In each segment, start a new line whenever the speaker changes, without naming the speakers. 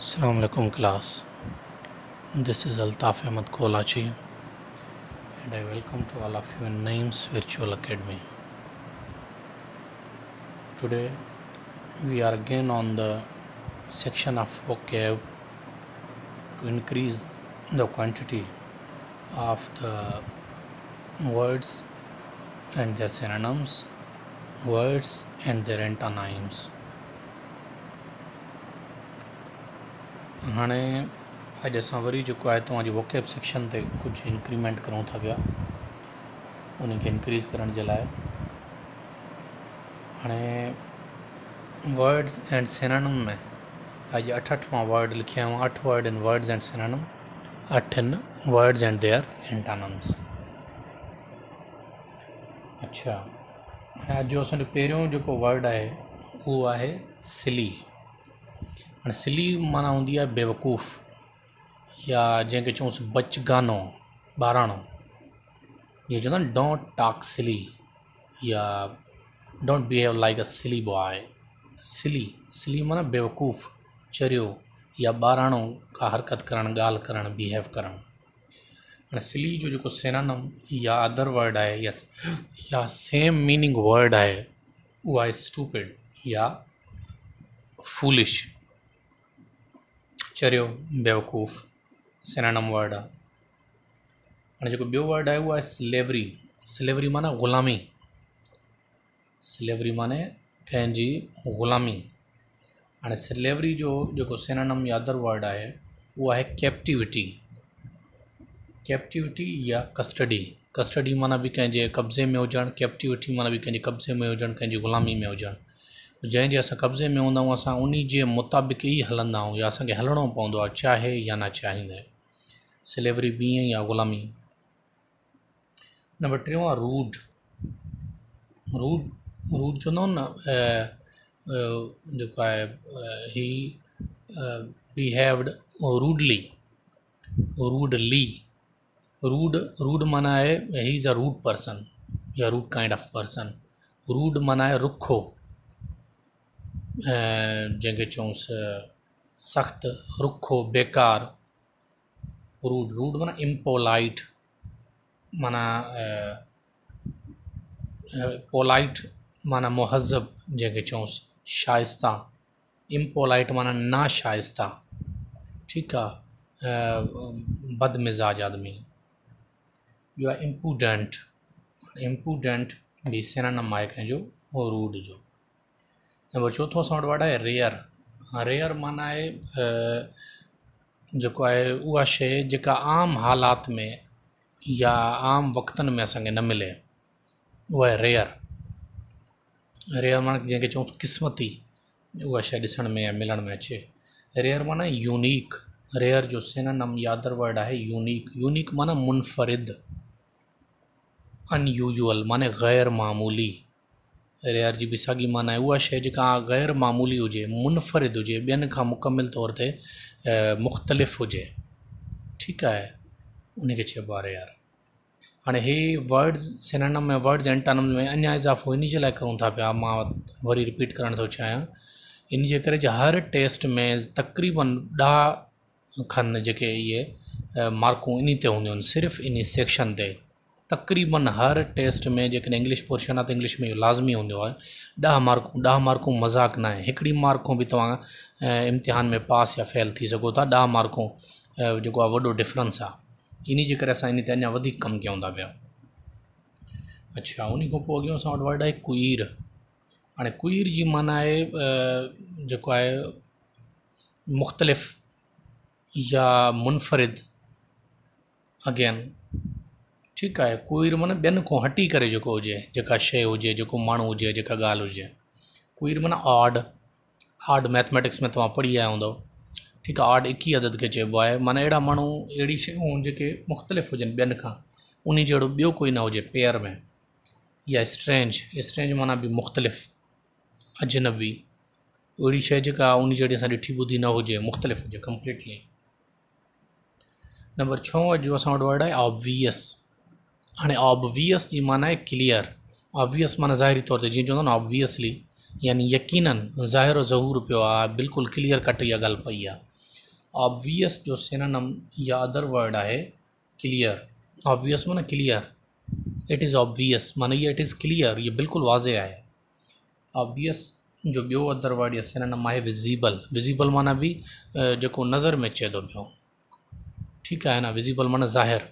Assalamu alaikum class. This is Altaf Ahmad Kolachi and I welcome to all of you in NAMES Virtual Academy. Today we are again on the section of vocab to increase the quantity of the words and their synonyms, words and their antonyms. हाणे अॼु असां worry जेको आहे तव्हांजे walk F section ते कुझु increment कयूं था पिया उनखे इंक्रीज़ करण जे लाइ हाणे वर्ड्स एंड सेनाननि में अॼु अठ अठ मां वड लिखिया हुआ अठ word in words and synonym अठ in words and there are अच्छा अॼु असांजो पहिरियों जेको वर्ड आहे उहो आहे सिली અને સિલી માને હોંધીયા બેવકૂફ يا જે કે ચોસ بچગાનો બારણો યે જના don't talk silly يا don't behave like a silly boy silly silly માને બેવકૂફ ચર્યો يا બારણો કા હરકત કરણ ગાલ કરણ બિહેવ કરણ અ સિલી જો જો કો સિનોનિમ يا અધર વર્ડ આય યસ يا સેમ મીનિંગ વર્ડ આય વો આ સ્ટુપીડ يا ફૂલિશ चरियो बेवकूफ़ सेनानम वर्ड आने जो बो वर्ड आयो है आहे स्लेवरी स्लेवरी माना ग़ुलामी स्लेवरी माने कंहिंजी ग़ुलामी हाँ स्लेवरी जो जो सेनानम या अदर वर्ड है वो है कैप्टिविटी कैप्टिविटी या कस्टडी कस्टडी माना भी कंहिंजे कब्ज़े में होजन कैप्टिविटी माना भी कंहिंजे कब्ज़े में होजन कें ग़ुलामी में होजन जैसे अस कब्ज़े में हूं अस उन मुताबिक़ ही हल्दा या असें हलणो पवन चाहे या ना चाहिंद सिलेवरी बी या ग़ुलामी नंबर टियों रूड रूड रूड चवंदा आहिनि न जेको ही रूडली रूडली रूड रूड माना है he is a rude person या rude kind of person rude माना है रुखो जंहिंखे चयूंसि सख़्तु रुखो बेकार रूड रूड माना इम्पोलाइट माना पोलाइट माना महज़ब जंहिंखे चयूंसि शाइस्ता इम्पोलाइट माना ना शाइस्ता ठीकु आहे बदमिज़ाज आदमी ॿियो आहे इम्पूडेंट इम्पूडेंट बि सिनानम आहे कंहिंजो रूड जो नंबर चोथों असां वर्ड है रेयर हाँ, रेयर माना है जो है उहा शइ आम हालात में या आम वक़्तनि में असांखे न मिले वह है रेयर रेयर माना जंहिंखे चऊं क़िस्मती उहा शइ में या मिलने में अचे रेयर माना यूनिक रेयर जो सिनम यादर वर्ड है यूनिक यूनिक माना मुनफरिद अनयूजुअल माने गैर मामूली रेयर जी बि साॻी माना आहे उहा शइ जेका मामूली हुजे मुनफ़रिद हुजे ॿियनि खां मुकमिल तौर ते मुख़्तलिफ़ हुजे ठीकु आहे उनखे चइबो आहे रेयर हाणे इहे वर्ड्स में वर्ड्स एंटानम में अञा इज़ाफ़ो इन जे लाइ कयूं था पिया मां वरी रिपीट करणु थो चाहियां इन जे करे हर टेस्ट में तक़रीबन ॾह खनि जेके इहे मार्कूं इन ते हूंदियूं आहिनि सिर्फ़ु इन सेक्शन ते तक़रीबन हर टेस्ट में जेकॾहिं इंग्लिश पोर्शन आहे त इंग्लिश में इहो लाज़मी हूंदो आहे ॾह मार्कूं ॾह मार्कूं मज़ाक़ु न आहे हिकिड़ी मार्कूं बि तव्हां इम्तिहान में पास या फेल थी सघो था ॾह मार्कूं जेको आहे वॾो डिफ्रेंस आहे इनजे करे असां इन ते अञा वधीक कमु कयूं था पिया अच्छा उन खां पोइ अॻियो असां वटि वर्ड आहे कुईर हाणे कुईर जी माना आहे जेको आहे मुख़्तलिफ़ या मुनफ़रिद अगेन ठीकु आहे कुइर माना ॿियनि खां हटी करे जेको हुजे जेका शइ हुजे जेको माण्हू हुजे जेका ॻाल्हि हुजे कुइर माना आड आड मैथमेटिक्स में तव्हां पढ़ी आया हूंदव ठीकु आहे आड इकी अदद खे चइबो आहे माना अहिड़ा माण्हू अहिड़ी शयूं जेके मुख़्तलिफ़ हुजनि ॿियनि खां उन जहिड़ो ॿियो कोई न हुजे पेयर में या स्ट्रेंज स्ट्रेंज माना बि मुख़्तलिफ़ अजनबी अहिड़ी शइ जेका उन जहिड़ी असां ॾिठी ॿुधी न हुजे मुख़्तलिफ़ हुजे कंप्लीटली नंबर छो अॼु असां वटि वर्ड आहे ऑब्वियस हाँ ऑबवियस जी माना है क्लियर ऑबवियस माना ज़ाहिरी तौर से जी चवंदा आहिनि ऑबवियसली यानी यकीननि ज़ाहिरो ज़हूर पे बिल्कुल क्लियर कट इहा गल पी ऑबवियस जो सिनानम या अदर वर्ड है क्लियर ऑबवियस माना क्लियर इट इज़ ऑबवियस माना ये इट इज़ क्लियर ये बिल्कुल वाज़े है ऑबवियस जो बो अदर वर्ड या सिनानम है विज़िबल विज़िबल माना भी जो नज़र में अचे तो पो ठीक है ना विज़िबल माना ज़ाहिर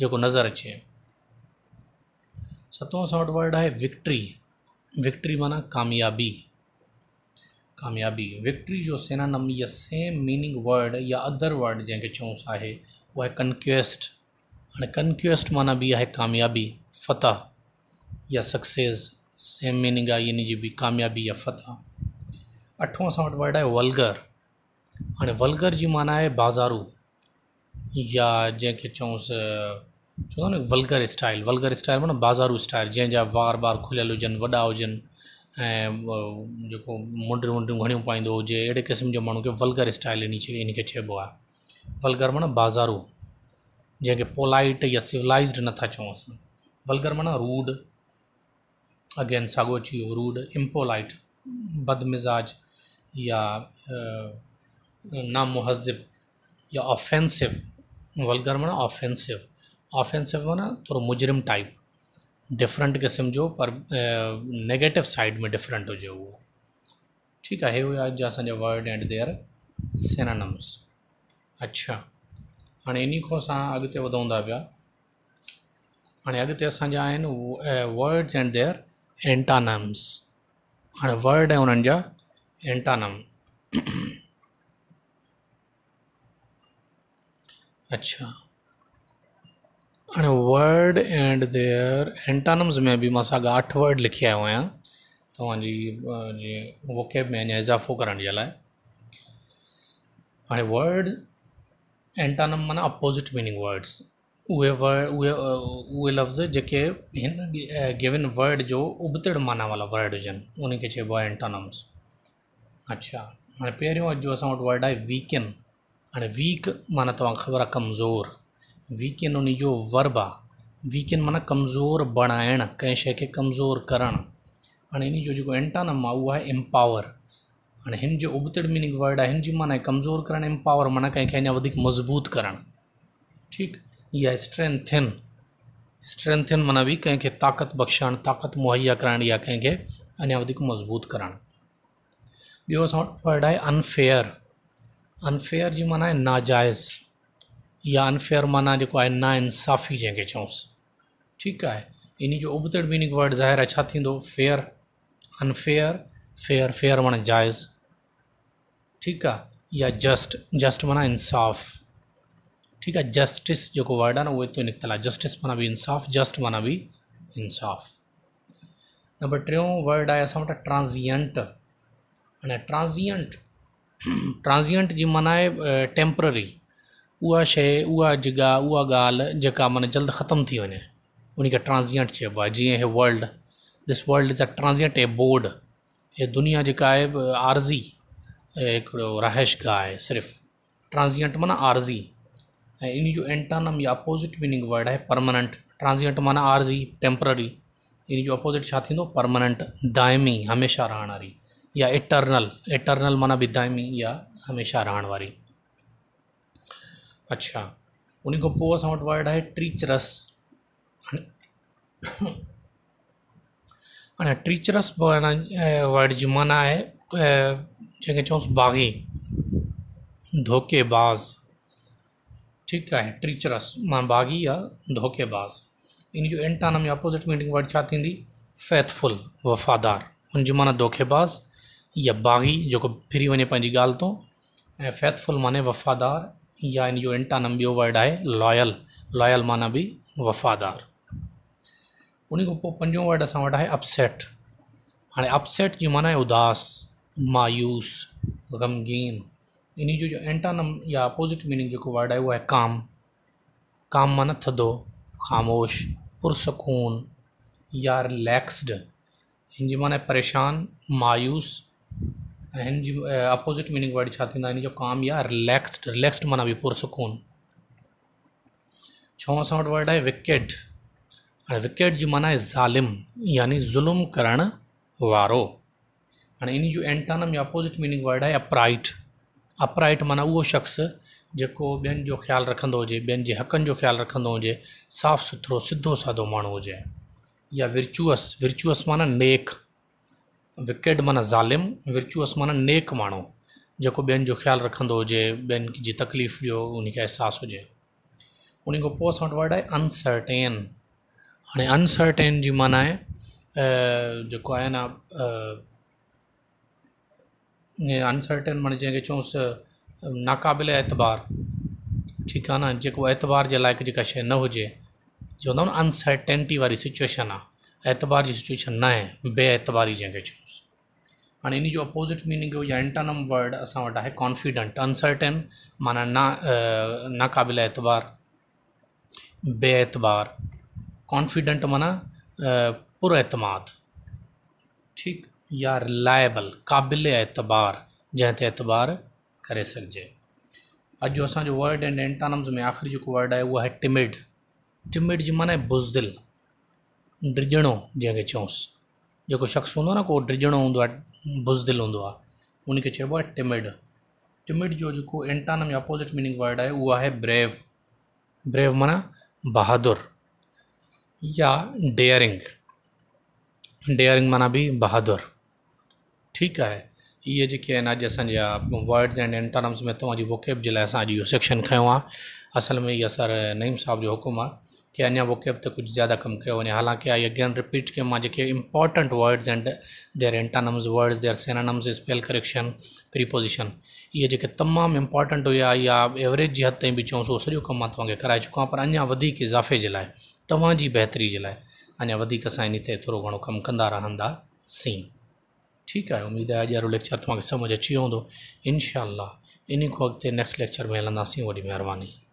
जो नज़र अचे सतवा शॉर्ट वर्ड है विक्ट्री विक्ट्री माना कामयाबी कामयाबी विक्ट्री जो सेना नम या सेम मीनिंग वर्ड या अदर वर्ड जैसे चऊंसि है वह है कनक्यूस्ट हाँ कनक्यूस्ट माना भी है कामयाबी फ़तह या सक्सेस सेम मीनिंग आहे इन जी भी कामयाबी या फ़तह अठो अस वर्ड है वलगर हाँ वलगर जी माना है बाज़ारू या जैसे चऊंसि चवंदा न वल्गर स्टाइल वल्गर स्टाइल माना मतलब बाज़ारू स्टाइल जंहिंजा वार बार खुलियल हुजनि वा हुजनि ऐं जेको मुंडियूं वुंडियूं घणियूं पाईंदो क़िस्म जो माण्हू वल्गर स्टाइल इनके खे इन वल्गर माना बाज़ारू जंहिंखे पोलाइट या सिविलाइज़्ड नथा चऊं असां वल्गर माना रूड अगेन सागो अची रूड इम्पोलाइट बदमिज़ाज या नामुहज़िब या ऑफेंसिव वल्गर माना ऑफेंसिव ऑफेंसिव माना थोड़ा मुजरिम टाइप डिफरेंट किस्म जो पर नेगेटिव साइड में डिफरेंट हुजे उहो ठीकु आहे इहे हुआ अॼु जा वर्ड एंड देयर सिनानम्स अच्छा हाँ इन खां असां अॻिते वधूं था पिया हाणे वर्ड्स एंड देयर एंटानम्स हाँ वर्ड ऐं उन्हनि एंटानम अच्छा हाणे वर्ड एंड देयर एंटानम्स में बि मां साॻा अठ वर्ड लिखी आयो आहियां तव्हांजी वोकेब में अञा इज़ाफ़ो करण जे लाइ हाणे वड एंटानम माना अपोज़िट मीनिंग वर्ड्स उहे वड उहे उहे लफ़्ज़ जेके हिन गिविन वर्ड जो उबतड़ माना वाला वर्ड हुजनि उनखे चइबो आहे एंटानम्स अच्छा हाणे पहिरियों अॼु असां वटि वड आहे हाणे वीक माना तव्हांखे ख़बर कमज़ोर वीकेन उन जो वर्ब आहे वीकेन माना कमज़ोर बणायण कें शे के कमज़ोर करणु हाणे जो एंटानम आहे उहो है एम्पावर हाँ इन जो उबतड़ मीनिंग वर्ड है इन जी माना कमज़ोर करणु एम्पावर माना कें अञा मज़बूत कर ठीक या स्ट्रेंथन स्ट्रेंथिन स्ट्रेंथिन माना भी कें ताक़त बख्शन ताक़त मुहैया करणु या कें मज़बूत करणु ॿियो वर्ड है अनफेयर अनफेयर जी माना है नाजायज़ या अनफेयर माना जेको आहे ना इंसाफ़ी जंहिंखे चयऊंसि ठीकु आहे इन जो उबतड़ मीनिंग वर्ड ज़ाहिर आहे छा थींदो फेयर अनफेयर फेयर फेयर माना जाइज़ ठीकु आहे या जस्ट जस्ट माना इंसाफ़ ठीकु आहे जस्टिस जेको वर्ड आहे न उहो एतिरो निकितलु आहे जस्टिस माना बि इंसाफ़ जस्ट माना बि इंसाफ़ नंबर टियों वर्ड आहे असां वटि ट्रांज़िएंट माना ट्रांज़िएंट ट्रांज़िएंइंट जी माना आहे टैम्प्ररी उहा शइ उहा जॻह उहा ॻाल्हि जेका माना जल्द ख़तमु थी वञे उनखे ट्रांज़िएंट चइबो आहे जीअं हे world this world is a transient abode हे दुनिया जेका आहे आरज़ी हिकिड़ो रहाइशगाह आहे सिर्फ़ु ट्रांज़िएंट माना आरज़ी ऐं इन जो एंटानम या अपोज़िट मीनिंग वर्ड आहे परमानेंट ट्रांज़िएंट माना आरज़ी टैम्पररी इन जो अपोज़िट छा थींदो परमानेंट दाइमी हमेशह रहण वारी या इटरनल इटरनल माना बि दायमी या हमेशह रहण वारी अच्छा उन्हीं को पोअस आउट वर्ड है ट्रीचरस अने ट्रीचरस वर्ड जी माना है जैसे चऊंसि बाग़ी धोखेबाज़ ठीक है ट्रीचरस मान बाग़ी या धोखेबाज़ इन जो एंटानम या अपोज़िट मीनिंग वर्ड छा फैथफुल वफ़ादार हुनजी माना धोखेबाज़ या बाग़ी जो फिरी वाले पंहिंजी गाल तो फैथफुल माने वफ़ादार या इन यू एंटानम्बियो वर्ड आए लॉयल लॉयल माना भी वफ़ादार उन्हीं खां पोइ वर्ड असां वटि आहे अपसेट हाँ अपसेट जी माना है उदास मायूस गमगीन इन जो जो एंटानम या अपोज़िट मीनिंग जेको वर्ड है उहो है काम काम माना थदो ख़ामोश पुरसकून या रिलैक्सड इन जी माना परेशान मायूस एन अपोजिट मीनिंग वाली छाती नानी काम या रिलैक्स्ड रिलैक्स्ड माना भी पुरसकून छौसठ वर्ड है विकेट हाणे विकेट जो माना आहे ज़ालिम यानी जुलुम करण वारो हाणे इन जो एंटानम या अपोज़िट मीनिंग वर्ड है अपराइट अपराइट माना उहो शख़्स जेको ॿियनि जो ख़्यालु रखंदो हुजे ॿियनि जे हक़नि जो ख़्यालु रखंदो हुजे साफ़ु सुथरो सिधो साधो माण्हू हो या विर्चुअस विर्चुअस माना नेक विकेड माना ज़ालिम विर्चुअस माना नेक माण्हू जेको ॿियनि जो ख़्यालु रखंदो हुजे ॿियनि जी तकलीफ़ जो उनखे अहसासु हुजे उन खां पोइ असां वटि वर्ड आहे अनसर्टेन हाणे अनसर्टेन जी माना आहे जेको आहे न अनसर्टेन माना जंहिंखे चयोसि नाक़ाबिल नाक़ाबिलतबार ठीकु आहे न जेको एतबार जे लाइक़ु जेका शइ न हुजे चवंदा आहिनि अनसर्टेनिटी वारी सिचुएशन आहे एतबार एतबारी सिच्युएशन न आहे बेएतबारी जैसे चयूंसि हाँ इन जो अपोज़िट मीनिंग हुयो या इंटर्नम वर्ड असां वटि आहे कॉन्फिडेंट अनसर्टेन माना ना नाकबिल एतबार बेएतबार कॉन्फिडेंट माना पुरएतमाद ठीक या रिलायबल क़ाबिल एतबार जंहिं एतबार कर सघिजे अॼु जो असांजो वर्ड एंड एंटानम्स में आख़िरी जो वर्ड है उहो है टिमिड टिमिड जी माना बुज़दिल ड्रिजणो जैसे चयूंसि जो शख़्स हों आहे को ड्रिजणो हों आहे बुज़दिल हूंदो आहे उनखे चइबो टिमिड टिमिड जो जो एंटानम या अपोज़िट मीनिंग वर्ड है वह है ब्रेव ब्रेव माना बहादुर या डेयरिंग डेयरिंग माना भी बहादुर ठीक है ये जी अज अस वर्ड्स एंड एंटानम्स में तव्हांजी वोकेब जे लाइ असां सेक्शन खो आहे असल में यह सर नईम साहब जो हुकुम आहे कि अञा मूंखे बि त कुझु ज़्यादा कम किया वञे हालांकि आई अगेन रिपीट कि मां जेके important words and their antonyms words their synonyms spell correction preposition ये जो तमाम इंपॉर्टेंट हुया या एवरेज जी हद ताईं बि चऊं सो सॼो कमु मां तव्हांखे चुको पर अञा वधीक इज़ाफ़े जे लाइ तव्हांजी बहितरी जे लाइ अञा इन ते थोरो घणो कमु कंदा रहंदासीं ठीकु आहे उमेदु आहे अॼु वारो लेक्चर तव्हांखे सम्झ अची वियो हूंदो इनशा इन खां नेक्स्ट लेक्चर में हल्दी वही महिरबानी